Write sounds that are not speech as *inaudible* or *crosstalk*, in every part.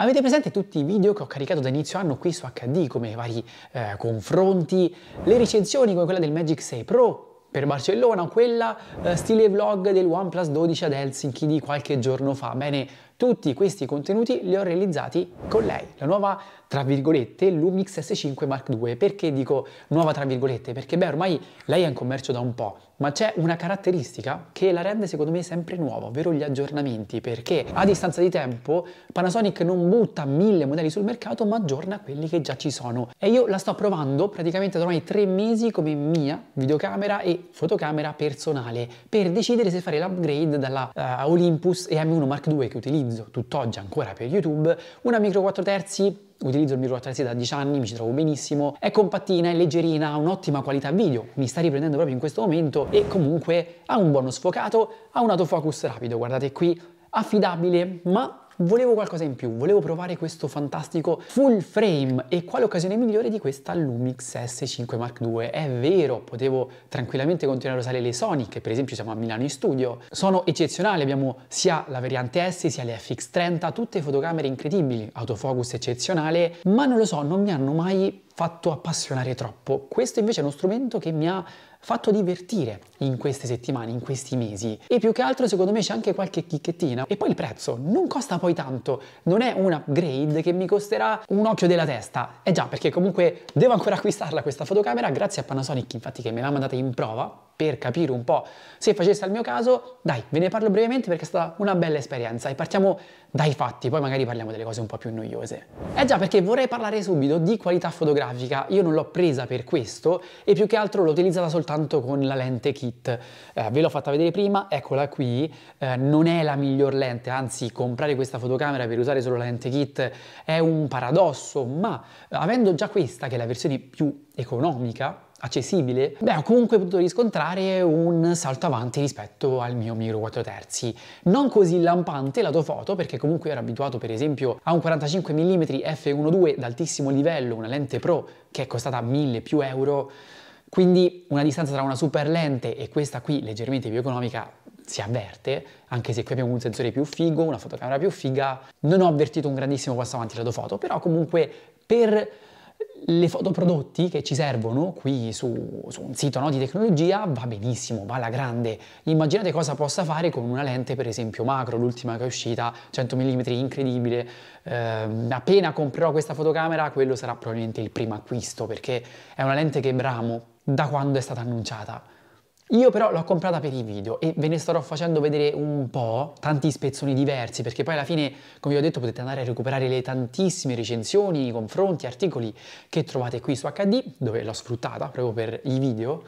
Avete presente tutti i video che ho caricato da inizio anno qui su HD, come i vari eh, confronti, le recensioni come quella del Magic 6 Pro per Barcellona, quella eh, stile vlog del OnePlus 12 ad Helsinki di qualche giorno fa? Bene, tutti questi contenuti li ho realizzati con lei, la nuova tra virgolette, l'Umix S5 Mark II. Perché dico nuova tra virgolette? Perché beh, ormai lei è in commercio da un po', ma c'è una caratteristica che la rende secondo me sempre nuova, ovvero gli aggiornamenti, perché a distanza di tempo Panasonic non butta mille modelli sul mercato, ma aggiorna quelli che già ci sono. E io la sto provando praticamente da ormai tre mesi come mia videocamera e fotocamera personale, per decidere se fare l'upgrade dalla uh, Olympus EM1 Mark II che utilizzo tutt'oggi ancora per YouTube, una micro 4 terzi utilizzo il micro A3C da 10 anni, mi ci trovo benissimo, è compattina, è leggerina, ha un'ottima qualità video, mi sta riprendendo proprio in questo momento e comunque ha un buono sfocato, ha un autofocus rapido, guardate qui, affidabile ma volevo qualcosa in più, volevo provare questo fantastico full frame e quale occasione migliore di questa Lumix S5 Mark II. È vero, potevo tranquillamente continuare a usare le Sony, che per esempio siamo a Milano in studio, sono eccezionali, abbiamo sia la variante S sia le FX30, tutte fotocamere incredibili, autofocus eccezionale, ma non lo so, non mi hanno mai fatto appassionare troppo. Questo invece è uno strumento che mi ha fatto divertire in queste settimane, in questi mesi. E più che altro secondo me c'è anche qualche chicchettina. E poi il prezzo non costa poi tanto, non è un upgrade che mi costerà un occhio della testa. Eh già, perché comunque devo ancora acquistarla questa fotocamera grazie a Panasonic, infatti che me l'ha mandata in prova per capire un po' se facesse al mio caso, dai, ve ne parlo brevemente perché è stata una bella esperienza e partiamo dai fatti, poi magari parliamo delle cose un po' più noiose. Eh già, perché vorrei parlare subito di qualità fotografica, io non l'ho presa per questo e più che altro l'ho utilizzata soltanto con la lente kit. Eh, ve l'ho fatta vedere prima, eccola qui, eh, non è la miglior lente, anzi comprare questa fotocamera per usare solo la lente kit è un paradosso, ma avendo già questa che è la versione più economica, accessibile, beh ho comunque potuto riscontrare un salto avanti rispetto al mio Miro 4 terzi. Non così lampante lato foto perché comunque ero abituato per esempio a un 45 mm f1.2 d'altissimo livello, una lente pro che è costata 1000 più euro, quindi una distanza tra una super lente e questa qui leggermente più economica si avverte, anche se qui abbiamo un sensore più figo, una fotocamera più figa, non ho avvertito un grandissimo passo avanti lato foto, però comunque per le fotoprodotti che ci servono qui su, su un sito no, di tecnologia va benissimo, va alla grande. Immaginate cosa possa fare con una lente per esempio macro, l'ultima che è uscita, 100 mm, incredibile. Eh, appena comprerò questa fotocamera quello sarà probabilmente il primo acquisto perché è una lente che bramo da quando è stata annunciata io però l'ho comprata per i video e ve ne starò facendo vedere un po', tanti spezzoni diversi, perché poi alla fine, come vi ho detto, potete andare a recuperare le tantissime recensioni, confronti, articoli che trovate qui su HD, dove l'ho sfruttata proprio per i video.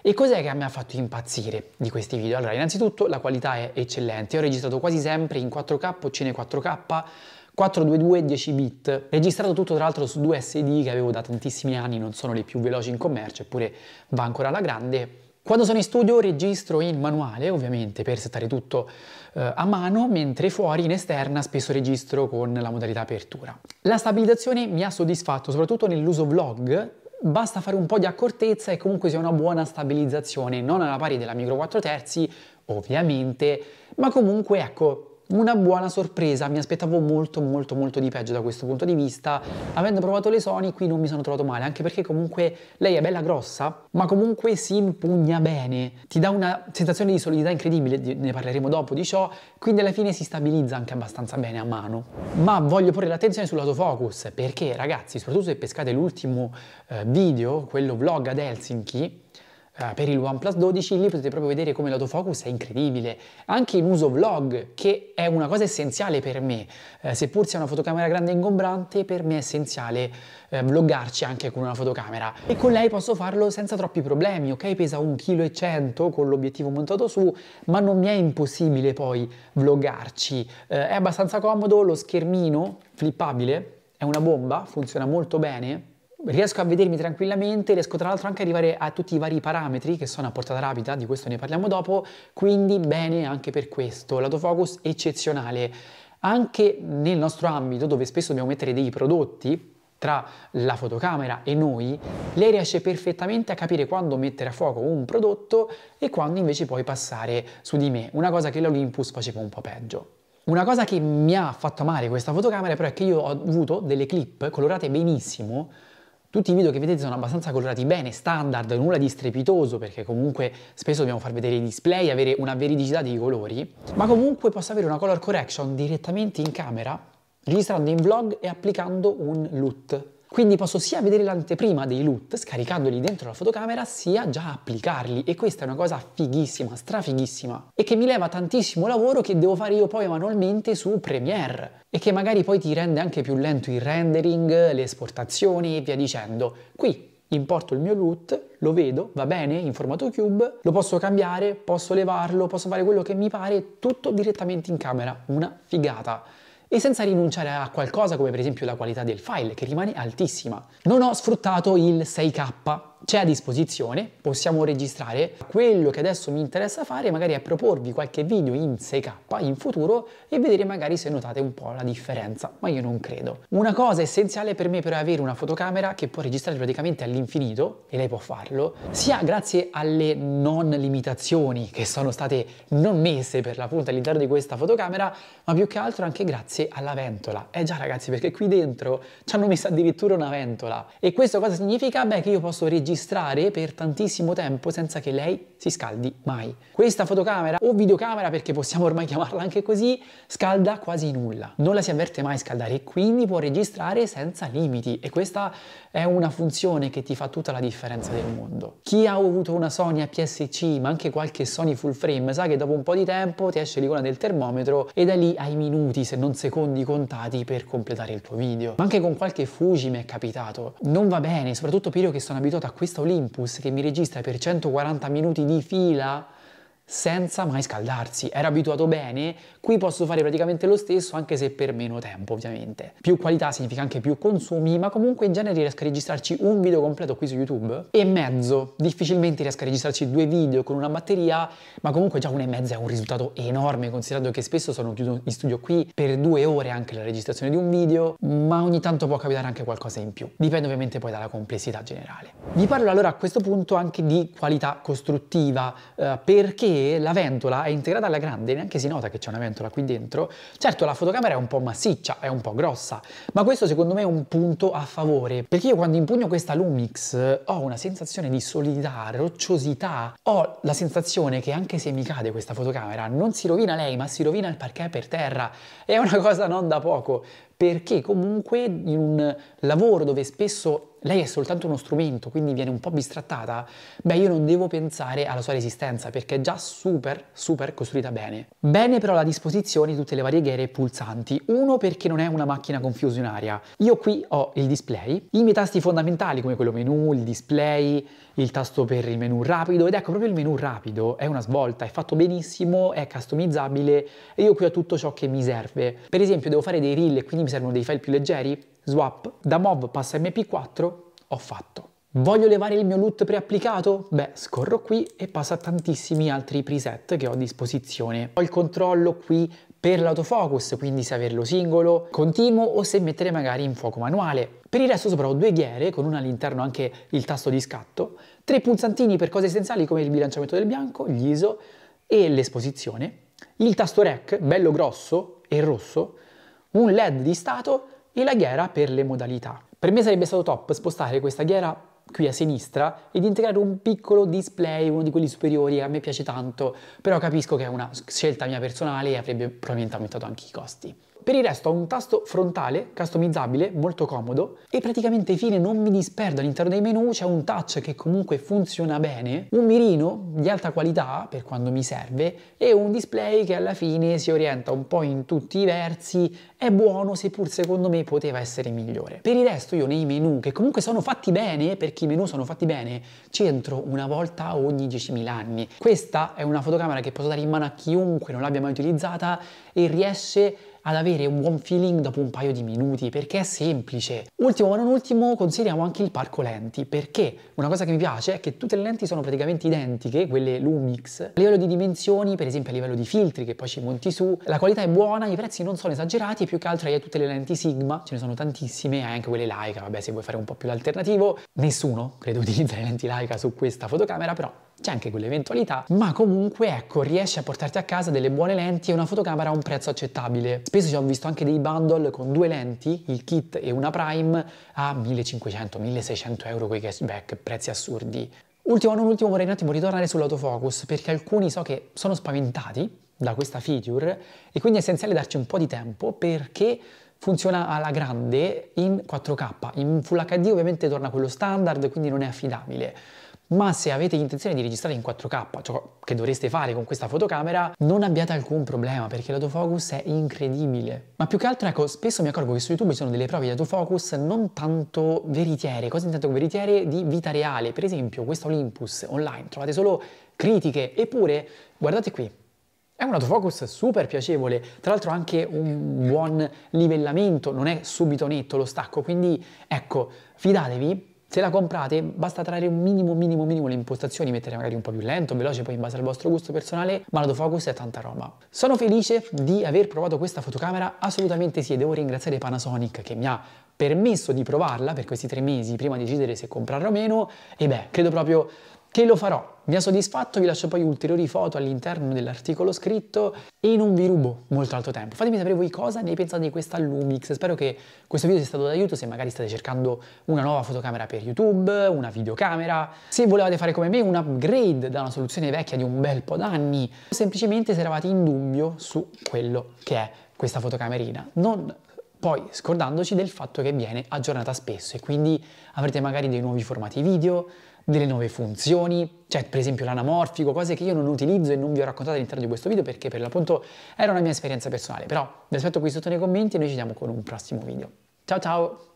E cos'è che mi ha fatto impazzire di questi video? Allora, innanzitutto la qualità è eccellente, ho registrato quasi sempre in 4K o cine 4K, 422 10 bit, registrato tutto tra l'altro su due SD che avevo da tantissimi anni, non sono le più veloci in commercio, eppure va ancora alla grande, quando sono in studio registro in manuale, ovviamente, per settare tutto eh, a mano, mentre fuori in esterna spesso registro con la modalità apertura. La stabilizzazione mi ha soddisfatto, soprattutto nell'uso vlog, basta fare un po' di accortezza e comunque sia una buona stabilizzazione, non alla pari della micro 4 terzi, ovviamente, ma comunque ecco, una buona sorpresa, mi aspettavo molto molto molto di peggio da questo punto di vista, avendo provato le Sony qui non mi sono trovato male, anche perché comunque lei è bella grossa, ma comunque si impugna bene, ti dà una sensazione di solidità incredibile, ne parleremo dopo di ciò, quindi alla fine si stabilizza anche abbastanza bene a mano. Ma voglio porre l'attenzione sull'autofocus, perché ragazzi, soprattutto se pescate l'ultimo eh, video, quello vlog ad Helsinki, eh, per il OnePlus 12, lì potete proprio vedere come l'autofocus è incredibile. Anche in uso vlog, che è una cosa essenziale per me, eh, seppur sia una fotocamera grande e ingombrante, per me è essenziale eh, vloggarci anche con una fotocamera. E con lei posso farlo senza troppi problemi, ok? Pesa 1,1 kg con l'obiettivo montato su, ma non mi è impossibile poi vloggarci. Eh, è abbastanza comodo, lo schermino flippabile è una bomba, funziona molto bene riesco a vedermi tranquillamente, riesco tra l'altro anche ad arrivare a tutti i vari parametri che sono a portata rapida, di questo ne parliamo dopo, quindi bene anche per questo, l'autofocus eccezionale. Anche nel nostro ambito dove spesso dobbiamo mettere dei prodotti tra la fotocamera e noi, lei riesce perfettamente a capire quando mettere a fuoco un prodotto e quando invece poi passare su di me, una cosa che l'Olympus faceva un po' peggio. Una cosa che mi ha fatto amare questa fotocamera però è che io ho avuto delle clip colorate benissimo tutti i video che vedete sono abbastanza colorati bene, standard, nulla di strepitoso perché comunque spesso dobbiamo far vedere i display, avere una veridicità dei colori, ma comunque posso avere una color correction direttamente in camera, registrando in vlog e applicando un LUT, quindi posso sia vedere l'anteprima dei loot scaricandoli dentro la fotocamera, sia già applicarli e questa è una cosa fighissima, strafighissima e che mi leva tantissimo lavoro che devo fare io poi manualmente su Premiere e che magari poi ti rende anche più lento il rendering, le esportazioni e via dicendo. Qui importo il mio loot, lo vedo, va bene in formato cube, lo posso cambiare, posso levarlo, posso fare quello che mi pare, tutto direttamente in camera, una figata e senza rinunciare a qualcosa come per esempio la qualità del file che rimane altissima. Non ho sfruttato il 6K c'è a disposizione, possiamo registrare. Quello che adesso mi interessa fare magari è proporvi qualche video in 6K in futuro e vedere magari se notate un po' la differenza, ma io non credo. Una cosa essenziale per me è avere una fotocamera che può registrare praticamente all'infinito, e lei può farlo, sia grazie alle non limitazioni che sono state non messe per l'appunto all'interno di questa fotocamera, ma più che altro anche grazie alla ventola. Eh già ragazzi, perché qui dentro ci hanno messo addirittura una ventola. E questo cosa significa? Beh che io posso registrare registrare per tantissimo tempo senza che lei si scaldi mai. Questa fotocamera o videocamera, perché possiamo ormai *laughs* chiamarla anche così, scalda quasi nulla. Non la si avverte mai scaldare e quindi può registrare senza limiti e questa è una funzione che ti fa tutta la differenza del mondo. Chi ha avuto una Sony APS-C, ma anche qualche Sony full frame, sa che dopo un po' di tempo ti esce l'icona del termometro e da lì hai minuti, se non secondi contati per completare il tuo video. Ma anche con qualche Fuji mi è capitato. Non va bene, soprattutto per io che sono abituato a questo questa Olympus che mi registra per 140 minuti di fila senza mai scaldarsi. Era abituato bene, qui posso fare praticamente lo stesso anche se per meno tempo ovviamente. Più qualità significa anche più consumi, ma comunque in genere riesco a registrarci un video completo qui su YouTube e mezzo. Difficilmente riesco a registrarci due video con una batteria, ma comunque già una e mezzo è un risultato enorme considerando che spesso sono chiuso in studio qui per due ore anche la registrazione di un video, ma ogni tanto può capitare anche qualcosa in più. Dipende ovviamente poi dalla complessità generale. Vi parlo allora a questo punto anche di qualità costruttiva, eh, perché la ventola è integrata alla grande, neanche si nota che c'è una ventola qui dentro. Certo la fotocamera è un po' massiccia, è un po' grossa, ma questo secondo me è un punto a favore, perché io quando impugno questa Lumix ho una sensazione di solidità, rocciosità, ho la sensazione che anche se mi cade questa fotocamera non si rovina lei, ma si rovina il parquet per terra. È una cosa non da poco, perché comunque in un lavoro dove spesso lei è soltanto uno strumento, quindi viene un po' bistrattata, beh io non devo pensare alla sua resistenza perché è già super, super costruita bene. Bene però la disposizione di tutte le varie ghere e pulsanti, uno perché non è una macchina confusionaria. Io qui ho il display, i miei tasti fondamentali come quello menu, il display, il tasto per il menu rapido ed ecco proprio il menu rapido, è una svolta, è fatto benissimo, è customizzabile e io qui ho tutto ciò che mi serve. Per esempio devo fare dei reel e quindi mi servono dei file più leggeri, swap da MOV passa MP4, ho fatto. Voglio levare il mio loot preapplicato? Beh, scorro qui e passa tantissimi altri preset che ho a disposizione. Ho il controllo qui per l'autofocus, quindi se averlo singolo, continuo o se mettere magari in fuoco manuale. Per il resto sopra ho due ghiere, con una all'interno anche il tasto di scatto, tre pulsantini per cose essenziali come il bilanciamento del bianco, gli ISO e l'esposizione, il tasto REC, bello grosso e rosso, un LED di stato e la ghiera per le modalità. Per me sarebbe stato top spostare questa ghiera qui a sinistra ed integrare un piccolo display, uno di quelli superiori, che a me piace tanto, però capisco che è una scelta mia personale e avrebbe probabilmente aumentato anche i costi. Per il resto ho un tasto frontale customizzabile, molto comodo, e praticamente fine non mi disperdo all'interno dei menu, c'è un touch che comunque funziona bene, un mirino di alta qualità per quando mi serve e un display che alla fine si orienta un po' in tutti i versi, è buono seppur secondo me poteva essere migliore. Per il resto io nei menu, che comunque sono fatti bene, perché i menu sono fatti bene, ci entro una volta ogni 10.000 anni. Questa è una fotocamera che posso dare in mano a chiunque non l'abbia mai utilizzata e riesce a ad avere un buon feeling dopo un paio di minuti perché è semplice. Ultimo ma non ultimo consideriamo anche il parco lenti perché una cosa che mi piace è che tutte le lenti sono praticamente identiche, quelle Lumix, a livello di dimensioni, per esempio a livello di filtri che poi ci monti su, la qualità è buona, i prezzi non sono esagerati, più che altro hai tutte le lenti Sigma, ce ne sono tantissime, hai anche quelle Leica, vabbè se vuoi fare un po' più l'alternativo, nessuno credo utilizza le lenti Leica su questa fotocamera, però c'è anche quell'eventualità, ma comunque ecco, riesci a portarti a casa delle buone lenti e una fotocamera a un prezzo accettabile. Spesso ci ho visto anche dei bundle con due lenti, il kit e una prime, a 1500-1600 euro quei cashback, prezzi assurdi. Ultimo, non ultimo, vorrei un attimo ritornare sull'autofocus perché alcuni so che sono spaventati da questa feature e quindi è essenziale darci un po' di tempo perché funziona alla grande in 4K, in Full HD ovviamente torna quello standard, quindi non è affidabile ma se avete intenzione di registrare in 4K, ciò che dovreste fare con questa fotocamera, non abbiate alcun problema perché l'autofocus è incredibile. Ma più che altro, ecco, spesso mi accorgo che su YouTube ci sono delle prove di autofocus non tanto veritiere, cosa intanto veritiere? Di vita reale. Per esempio, questa Olympus online trovate solo critiche, eppure, guardate qui, è un autofocus super piacevole, tra l'altro anche un buon livellamento, non è subito netto lo stacco, quindi ecco, fidatevi se la comprate basta trarre un minimo, minimo, minimo le impostazioni, mettere magari un po' più lento, veloce, poi in base al vostro gusto personale, ma l'autofocus è tanta roba. Sono felice di aver provato questa fotocamera, assolutamente sì, e devo ringraziare Panasonic che mi ha permesso di provarla per questi tre mesi prima di decidere se comprarla o meno, e beh, credo proprio che lo farò. Vi ha soddisfatto? Vi lascio poi ulteriori foto all'interno dell'articolo scritto e non vi rubo molto altro tempo. Fatemi sapere voi cosa ne pensate di questa Lumix. Spero che questo video sia stato d'aiuto se magari state cercando una nuova fotocamera per YouTube, una videocamera, se volevate fare come me un upgrade da una soluzione vecchia di un bel po' d'anni, o semplicemente se eravate in dubbio su quello che è questa fotocamerina. Non poi scordandoci del fatto che viene aggiornata spesso e quindi avrete magari dei nuovi formati video, delle nuove funzioni, cioè per esempio l'anamorfico, cose che io non utilizzo e non vi ho raccontato all'interno di questo video perché per l'appunto era una mia esperienza personale, però vi aspetto qui sotto nei commenti e noi ci vediamo con un prossimo video. Ciao ciao!